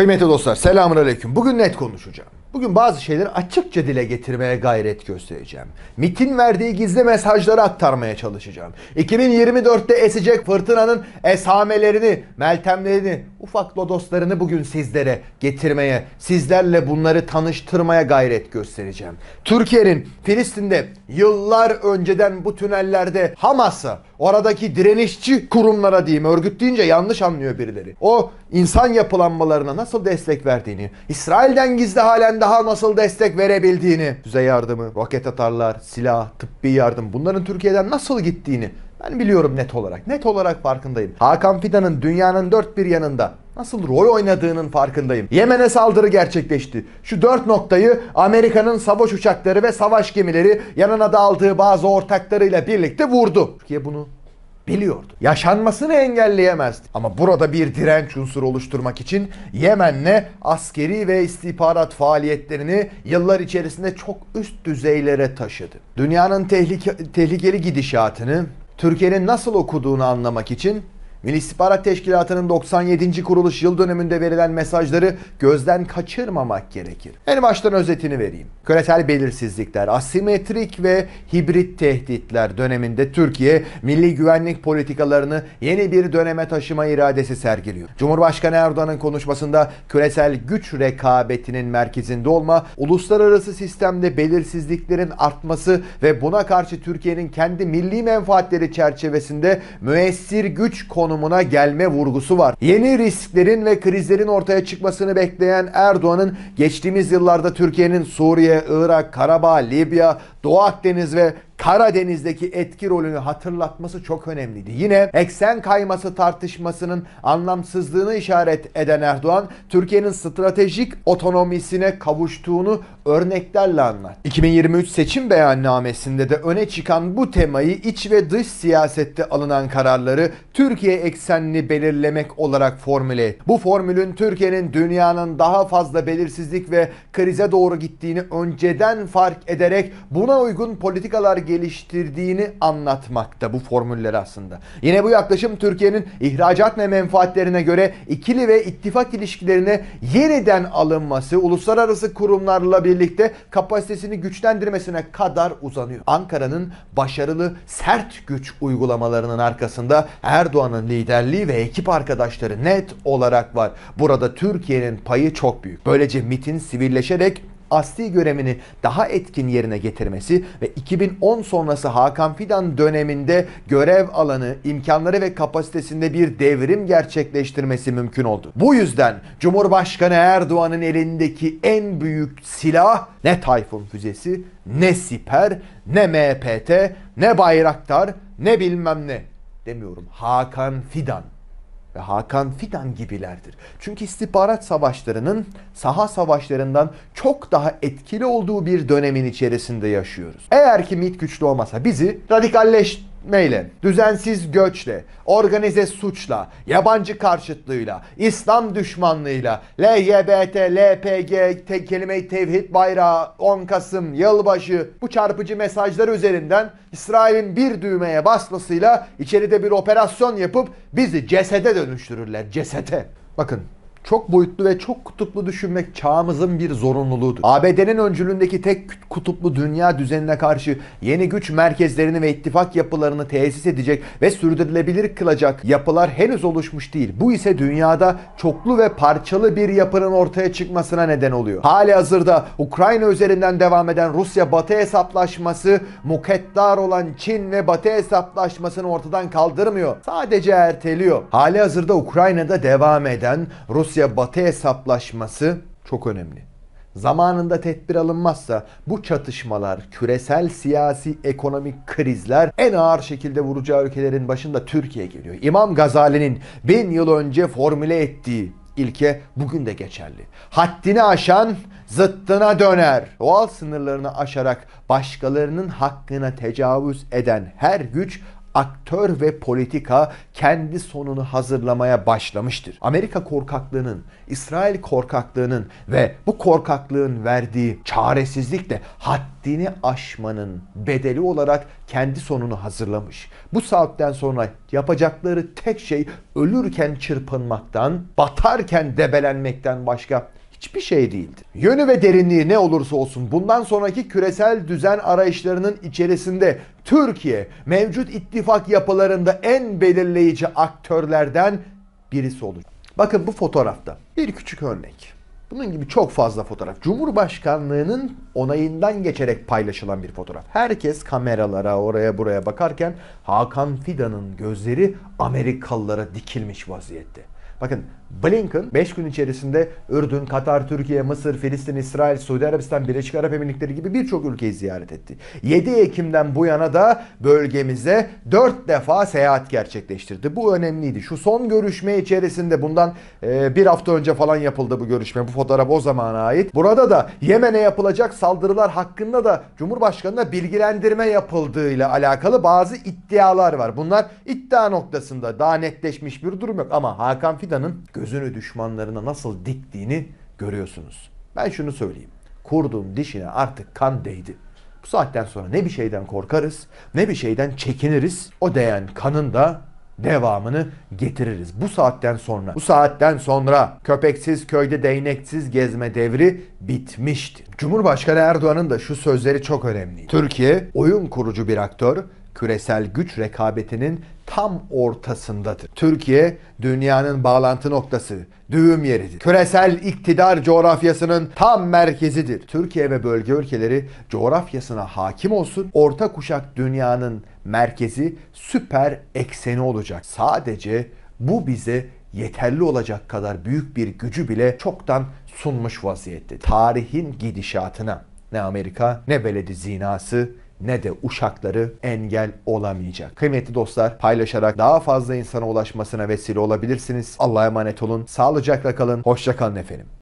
Kıymetli dostlar selamun aleyküm. Bugün net konuşacağım. Bugün bazı şeyleri açıkça dile getirmeye gayret göstereceğim. MIT'in verdiği gizli mesajları aktarmaya çalışacağım. 2024'te esecek fırtınanın esamelerini, meltemlerini, ufak lodoslarını bugün sizlere getirmeye, sizlerle bunları tanıştırmaya gayret göstereceğim. Türkiye'nin Filistin'de yıllar önceden bu tünellerde Hamas'ı Oradaki direnişçi kurumlara diyeyim örgüt deyince yanlış anlıyor birileri. O insan yapılanmalarına nasıl destek verdiğini, İsrail'den gizli halen daha nasıl destek verebildiğini, füze yardımı, roket atarlar, silah, tıbbi yardım bunların Türkiye'den nasıl gittiğini ben biliyorum net olarak. Net olarak farkındayım. Hakan Fidan'ın dünyanın dört bir yanında nasıl rol oynadığının farkındayım. Yemen'e saldırı gerçekleşti. Şu dört noktayı Amerika'nın savaş uçakları ve savaş gemileri yanına da aldığı bazı ortaklarıyla birlikte vurdu. Türkiye bunu biliyordu. Yaşanmasını engelleyemezdi. Ama burada bir direnç unsuru oluşturmak için Yemen'le askeri ve istihbarat faaliyetlerini yıllar içerisinde çok üst düzeylere taşıdı. Dünyanın tehlike, tehlikeli gidişatını Türkiye'nin nasıl okuduğunu anlamak için Milli İstihbarat Teşkilatı'nın 97. kuruluş yıl dönümünde verilen mesajları gözden kaçırmamak gerekir. En baştan özetini vereyim. Küresel belirsizlikler, asimetrik ve hibrit tehditler döneminde Türkiye milli güvenlik politikalarını yeni bir döneme taşıma iradesi sergiliyor. Cumhurbaşkanı Erdoğan'ın konuşmasında küresel güç rekabetinin merkezinde olma, uluslararası sistemde belirsizliklerin artması ve buna karşı Türkiye'nin kendi milli menfaatleri çerçevesinde müessir güç konu konumuna gelme vurgusu var. Yeni risklerin ve krizlerin ortaya çıkmasını bekleyen Erdoğan'ın geçtiğimiz yıllarda Türkiye'nin Suriye, Irak, Karabağ, Libya, Doğu Akdeniz ve Karadeniz'deki etki rolünü hatırlatması çok önemliydi. Yine eksen kayması tartışmasının anlamsızlığını işaret eden Erdoğan, Türkiye'nin stratejik otonomisine kavuştuğunu örneklerle anlat. 2023 seçim beyannamesinde de öne çıkan bu temayı iç ve dış siyasette alınan kararları Türkiye eksenli belirlemek olarak formüle Bu formülün Türkiye'nin dünyanın daha fazla belirsizlik ve krize doğru gittiğini önceden fark ederek buna uygun politikalar geliştirdiğini anlatmakta bu formüller aslında. Yine bu yaklaşım Türkiye'nin ihracat ve menfaatlerine göre ikili ve ittifak ilişkilerine yeniden alınması, uluslararası kurumlarla birlikte kapasitesini güçlendirmesine kadar uzanıyor. Ankara'nın başarılı sert güç uygulamalarının arkasında Erdoğan Erdoğan'ın liderliği ve ekip arkadaşları net olarak var. Burada Türkiye'nin payı çok büyük. Böylece MIT'in sivilleşerek asli görevini daha etkin yerine getirmesi ve 2010 sonrası Hakan Fidan döneminde görev alanı, imkanları ve kapasitesinde bir devrim gerçekleştirmesi mümkün oldu. Bu yüzden Cumhurbaşkanı Erdoğan'ın elindeki en büyük silah ne Tayfun füzesi, ne Siper, ne MPT, ne Bayraktar, ne bilmem ne demiyorum. Hakan Fidan ve Hakan Fidan gibilerdir. Çünkü istihbarat savaşlarının saha savaşlarından çok daha etkili olduğu bir dönemin içerisinde yaşıyoruz. Eğer ki MİT güçlü olmasa bizi radikalleş neyle, düzensiz göçle, organize suçla, yabancı karşıtlığıyla, İslam düşmanlığıyla, LGBT, LPG, te, kelime-i tevhid bayrağı, 10 Kasım, yılbaşı bu çarpıcı mesajlar üzerinden İsrail'in bir düğmeye basmasıyla içeride bir operasyon yapıp bizi cesede dönüştürürler, cesede. Bakın çok boyutlu ve çok kutuplu düşünmek çağımızın bir zorunluluğudur. ABD'nin öncülüğündeki tek kutuplu dünya düzenine karşı yeni güç merkezlerini ve ittifak yapılarını tesis edecek ve sürdürülebilir kılacak yapılar henüz oluşmuş değil. Bu ise dünyada çoklu ve parçalı bir yapının ortaya çıkmasına neden oluyor. Hali hazırda Ukrayna üzerinden devam eden Rusya-Batı hesaplaşması mukettar olan Çin ve Batı hesaplaşmasını ortadan kaldırmıyor. Sadece erteliyor. Hali hazırda Ukrayna'da devam eden Rus Rusya-Batı hesaplaşması çok önemli. Zamanında tedbir alınmazsa bu çatışmalar, küresel siyasi ekonomik krizler en ağır şekilde vuracağı ülkelerin başında Türkiye geliyor. İmam Gazali'nin bin yıl önce formüle ettiği ilke bugün de geçerli. Haddini aşan zıttına döner. Doğal sınırlarını aşarak başkalarının hakkına tecavüz eden her güç aktör ve politika kendi sonunu hazırlamaya başlamıştır. Amerika korkaklığının, İsrail korkaklığının ve bu korkaklığın verdiği çaresizlikle haddini aşmanın bedeli olarak kendi sonunu hazırlamış. Bu saatten sonra yapacakları tek şey ölürken çırpınmaktan, batarken debelenmekten başka hiçbir şey değildi. Yönü ve derinliği ne olursa olsun bundan sonraki küresel düzen arayışlarının içerisinde Türkiye mevcut ittifak yapılarında en belirleyici aktörlerden birisi olacak. Bakın bu fotoğrafta bir küçük örnek. Bunun gibi çok fazla fotoğraf. Cumhurbaşkanlığının onayından geçerek paylaşılan bir fotoğraf. Herkes kameralara oraya buraya bakarken Hakan Fidan'ın gözleri Amerikalılara dikilmiş vaziyette. Bakın Blinken 5 gün içerisinde Ürdün, Katar, Türkiye, Mısır, Filistin, İsrail, Suudi Arabistan, Birleşik Arap Emirlikleri gibi birçok ülkeyi ziyaret etti. 7 Ekim'den bu yana da bölgemize 4 defa seyahat gerçekleştirdi. Bu önemliydi. Şu son görüşme içerisinde bundan e, bir hafta önce falan yapıldı bu görüşme. Bu fotoğraf o zamana ait. Burada da Yemen'e yapılacak saldırılar hakkında da Cumhurbaşkanı'na bilgilendirme yapıldığıyla alakalı bazı iddialar var. Bunlar iddia noktasında daha netleşmiş bir durum yok ama Hakan Fidan'ın gözünü düşmanlarına nasıl diktiğini görüyorsunuz. Ben şunu söyleyeyim. Kurduğum dişine artık kan değdi. Bu saatten sonra ne bir şeyden korkarız, ne bir şeyden çekiniriz. O değen kanın da devamını getiririz. Bu saatten sonra, bu saatten sonra köpeksiz köyde değneksiz gezme devri bitmişti. Cumhurbaşkanı Erdoğan'ın da şu sözleri çok önemli. Türkiye oyun kurucu bir aktör küresel güç rekabetinin tam ortasındadır. Türkiye dünyanın bağlantı noktası, düğüm yeridir. Küresel iktidar coğrafyasının tam merkezidir. Türkiye ve bölge ülkeleri coğrafyasına hakim olsun. Orta kuşak dünyanın merkezi süper ekseni olacak. Sadece bu bize yeterli olacak kadar büyük bir gücü bile çoktan sunmuş vaziyette. Tarihin gidişatına ne Amerika ne beledi zinası ne de uşakları engel olamayacak. Kıymetli dostlar paylaşarak daha fazla insana ulaşmasına vesile olabilirsiniz. Allah'a emanet olun. Sağlıcakla kalın. Hoşçakalın efendim.